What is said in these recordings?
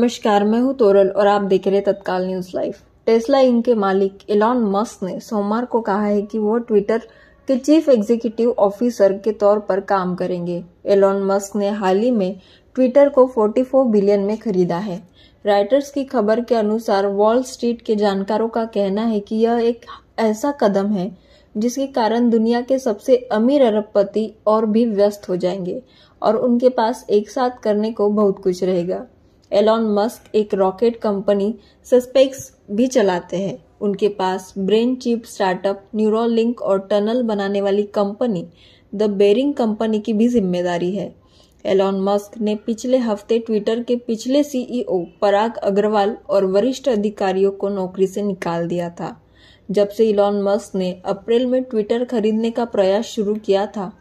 नमस्कार मैं हूं तोरल और आप देख रहे तत्काल न्यूज लाइव टेस्ला इंक के मालिक इलॉन मस्क ने सोमवार को कहा है कि वो ट्विटर के चीफ एग्जीक्यूटिव ऑफिसर के तौर पर काम करेंगे एलॉन मस्क ने हाल ही में ट्विटर को 44 बिलियन में खरीदा है राइटर्स की खबर के अनुसार वॉल स्ट्रीट के जानकारों का कहना है कि यह एक ऐसा कदम है जिसके कारण दुनिया के सबसे अमीर अरबपति और भी व्यस्त हो जाएंगे और उनके पास एक साथ करने को बहुत कुछ रहेगा एलॉन मस्क एक रॉकेट कंपनी सस्पेक्स भी चलाते हैं उनके पास brain chip startup Neuralink और टनल बनाने वाली कंपनी द बेरिंग कंपनी की भी जिम्मेदारी है एलॉन मस्क ने पिछले हफ्ते ट्विटर के पिछले सीईओ पराग अग्रवाल और वरिष्ठ अधिकारियों को नौकरी से निकाल दिया था जब से इलॉन मस्क ने अप्रैल में ट्विटर खरीदने का प्रयास शुरू किया था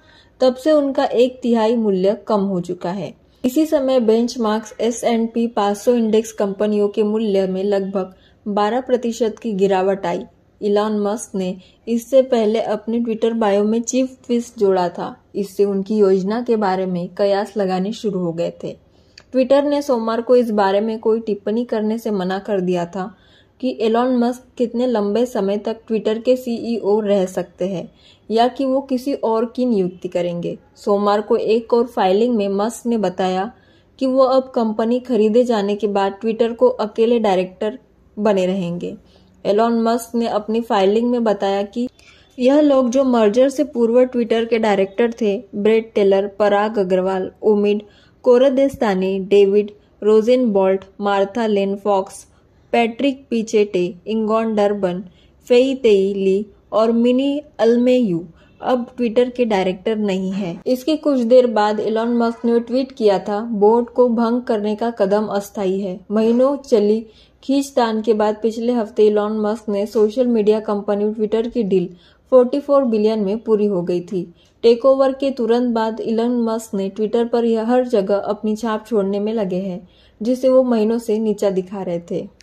तब से उनका एक तिहाई मूल्य कम हो चुका है इसी समय बेंचमार्क्स एस एंड पी पांच इंडेक्स कंपनियों के मूल्य में लगभग 12 प्रतिशत की गिरावट आई इलॉन मस्क ने इससे पहले अपने ट्विटर बायो में चीफ ट्विस्ट जोड़ा था इससे उनकी योजना के बारे में कयास लगाने शुरू हो गए थे ट्विटर ने सोमवार को इस बारे में कोई टिप्पणी करने से मना कर दिया था कि एलॉन मस्क कितने लंबे समय तक ट्विटर के सीईओ e रह सकते हैं या कि वो किसी और की नियुक्ति करेंगे सोमवार को एक और फाइलिंग में मस्क ने बताया कि वो अब कंपनी खरीदे जाने के बाद ट्विटर को अकेले डायरेक्टर बने रहेंगे एलॉन मस्क ने अपनी फाइलिंग में बताया कि यह लोग जो मर्जर से पूर्व ट्विटर के डायरेक्टर थे Bret Taylor Parag Agrawal Omid Kordestani David Rosenblatt Martha Lane Fox Patrick Pichette Egon Durban Fei Li और मिनी अलमेयू अब ट्विटर के डायरेक्टर नहीं है इसके कुछ देर बाद इलॉन मस्क ने ट्वीट किया था बोर्ड को भंग करने का कदम अस्थायी है महीनों चली खींचतान के बाद पिछले हफ्ते इलॉन मस्क ने सोशल मीडिया कंपनी ट्विटर की डील 44 बिलियन में पूरी हो गई थी टेक ओवर के तुरंत बाद इलन मस्क ने ट्विटर पर हर जगह अपनी छाप छोड़ने में लगे हैं जिसे वो महीनों से नीचा दिखा रहे थे